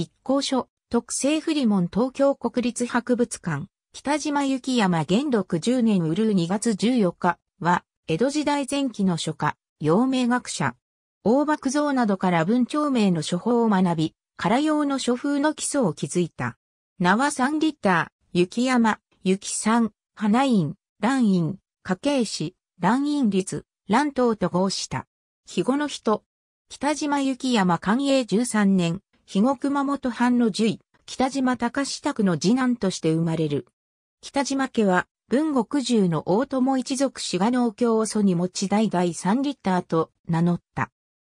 一行書、特製フリモン東京国立博物館、北島幸山元禄10年うる2月14日は、江戸時代前期の書家、陽明学者。大幕像などから文鳥名の書法を学び、空用の書風の基礎を築いた。名は3リッター、雪山、雪山、花院、蘭院、家計士、蘭院率、乱等と合した。肥後の人。北島雪山寛永13年、肥後熊本藩の獣医、北島隆志宅の次男として生まれる。北島家は、文国獣の大友一族志賀農協を祖に持ち代々三リッターと名乗った。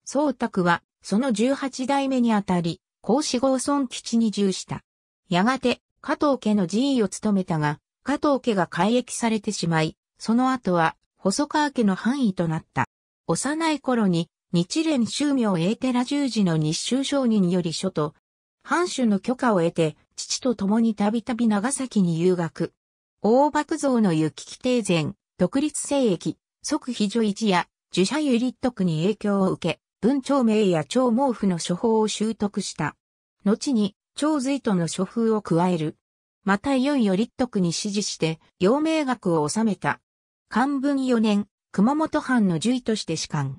宗卓は、その十八代目にあたり、孔子村基吉に従した。やがて、加藤家の寺位を務めたが、加藤家が改易されてしまい、その後は、細川家の範囲となった。幼い頃に、日蓮宗明英寺十字の日州商人より書と、藩主の許可を得て、父と共にたびたび長崎に留学。大幕像の行き定前、独立聖域、即非常一や、樹舎ゆり徳に影響を受け、文長名や長毛布の処方を習得した。後に、長随との処風を加える。またいよいよ立徳に指示して、陽明学を収めた。漢文4年、熊本藩の獣医として士官。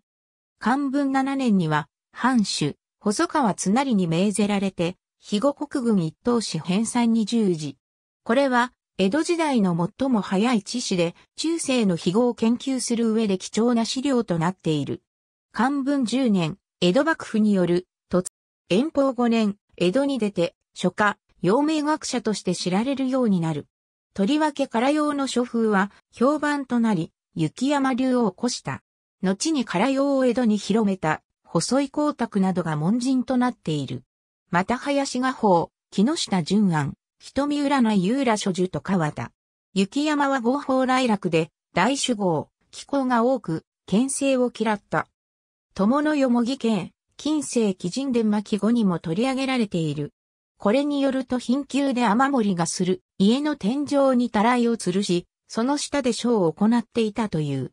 漢文7年には、藩主、細川津成に命ぜられて、肥後国軍一等史編纂に従事。これは、江戸時代の最も早い知史で、中世の肥後を研究する上で貴重な資料となっている。漢文10年、江戸幕府による、突、遠方5年、江戸に出て、書家、陽明学者として知られるようになる。とりわけ唐用の書風は評判となり、雪山流を起こした。後に唐用を江戸に広めた、細井光沢などが門人となっている。また林画法、木下淳安、瞳占い優良所樹と川田。雪山は合法来落で、大主豪、気候が多く、牽制を嫌った。友のよもぎ県、近世紀人伝巻後にも取り上げられている。これによると貧窮で雨漏りがする、家の天井にたらいを吊るし、その下でショーを行っていたという。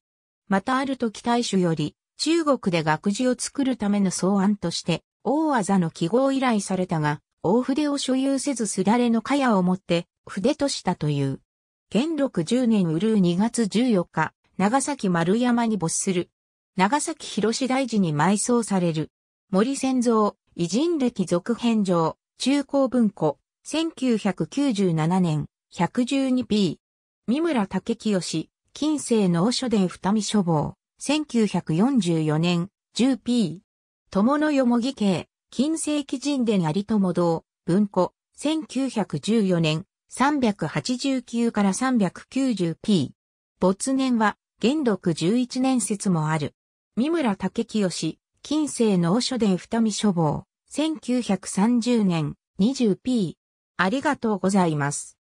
またある時大衆より中国で学字を作るための草案として、大技の記号依頼されたが、大筆を所有せずすだれのかやを持って筆としたという。元禄十年うるう2月14日、長崎丸山に没する。長崎広大寺に埋葬される。森仙蔵、偉人歴続編上、中高文庫、1997年、112p。三村武清、近世農書伝二見書房、1944年、10p。友のよもぎ系、近世紀人伝有友堂、文庫、1914年、389から 390p。没年は、元禄11年説もある。三村武清、近世農書伝二見書房、1930年、20p。ありがとうございます。